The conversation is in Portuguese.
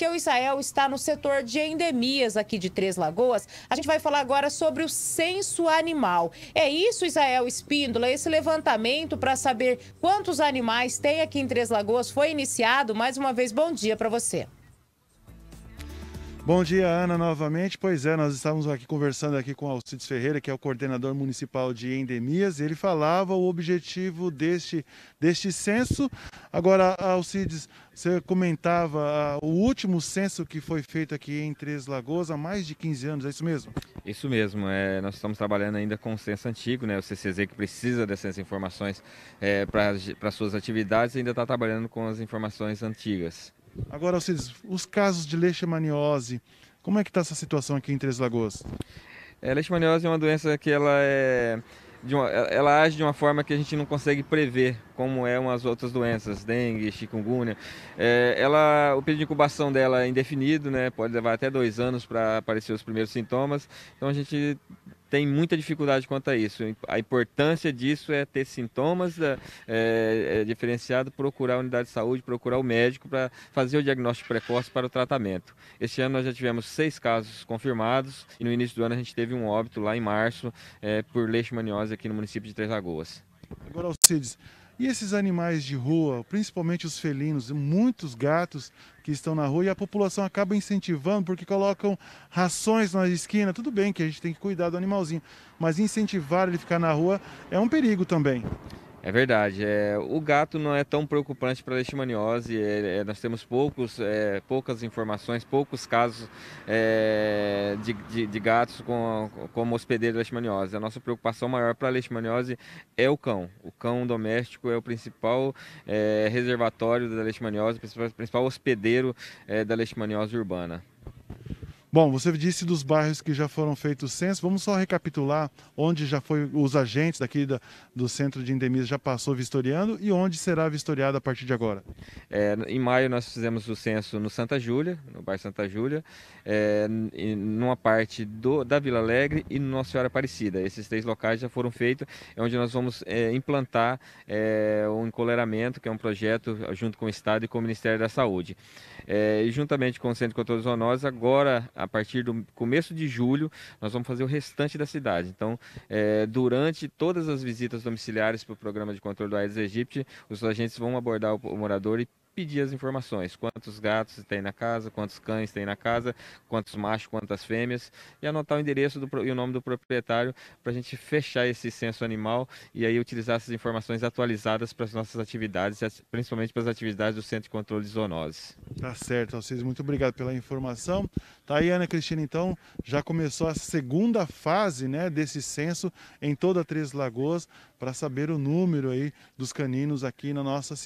que o Israel está no setor de endemias aqui de Três Lagoas. A gente vai falar agora sobre o censo animal. É isso, Israel Espíndola? Esse levantamento para saber quantos animais tem aqui em Três Lagoas foi iniciado? Mais uma vez, bom dia para você. Bom dia, Ana, novamente. Pois é, nós estávamos aqui conversando aqui com Alcides Ferreira, que é o coordenador municipal de endemias. Ele falava o objetivo deste, deste censo. Agora, Alcides, você comentava ah, o último censo que foi feito aqui em Três Lagoas há mais de 15 anos, é isso mesmo? Isso mesmo. É, nós estamos trabalhando ainda com o censo antigo, né? O CCZ que precisa dessas informações é, para suas atividades ainda está trabalhando com as informações antigas. Agora, Alcides, os casos de leishmaniose, como é que está essa situação aqui em Três Lagoas? É, leishmaniose é uma doença que ela é... Uma, ela age de uma forma que a gente não consegue prever, como é umas outras doenças, dengue, chikungunya. É, ela, o período de incubação dela é indefinido, né? pode levar até dois anos para aparecer os primeiros sintomas. Então a gente tem muita dificuldade quanto a isso. A importância disso é ter sintomas é, é, é diferenciado, procurar a unidade de saúde, procurar o médico para fazer o diagnóstico precoce para o tratamento. Este ano nós já tivemos seis casos confirmados e no início do ano a gente teve um óbito lá em março é, por leishmaniose aqui no município de Três Lagoas. Agora, Alcides, e esses animais de rua, principalmente os felinos, muitos gatos que estão na rua e a população acaba incentivando porque colocam rações na esquina. Tudo bem que a gente tem que cuidar do animalzinho, mas incentivar ele ficar na rua é um perigo também. É verdade. É, o gato não é tão preocupante para a leishmaniose. É, é, nós temos poucos, é, poucas informações, poucos casos é, de, de, de, gatos com, como hospedeiro da leishmaniose. A nossa preocupação maior para a leishmaniose é o cão. O cão doméstico é o principal é, reservatório da leishmaniose, o principal, principal hospedeiro é, da leishmaniose urbana. Bom, você disse dos bairros que já foram feitos censos. Vamos só recapitular onde já foi os agentes daqui da, do centro de endemias já passou vistoriando e onde será vistoriado a partir de agora. É, em maio nós fizemos o censo no Santa Júlia, no bairro Santa Júlia, é, numa parte do, da Vila Alegre e no Nossa Senhora Aparecida. Esses três locais já foram feitos, é onde nós vamos é, implantar é, o encoleramento, que é um projeto junto com o Estado e com o Ministério da Saúde. É, e juntamente com o Centro de Controle Zoonoses, agora, a partir do começo de julho, nós vamos fazer o restante da cidade. Então, é, durante todas as visitas domiciliares para o programa de controle do Aedes aegypti, os agentes vão abordar o morador e pedir as informações, quantos gatos tem na casa, quantos cães tem na casa, quantos machos, quantas fêmeas, e anotar o endereço do, e o nome do proprietário para a gente fechar esse censo animal e aí utilizar essas informações atualizadas para as nossas atividades, principalmente para as atividades do Centro de Controle de Zoonoses. Tá certo, vocês muito obrigado pela informação. Tá aí, Ana Cristina, então, já começou a segunda fase né, desse censo em toda Três Lagoas para saber o número aí dos caninos aqui na nossa cidade.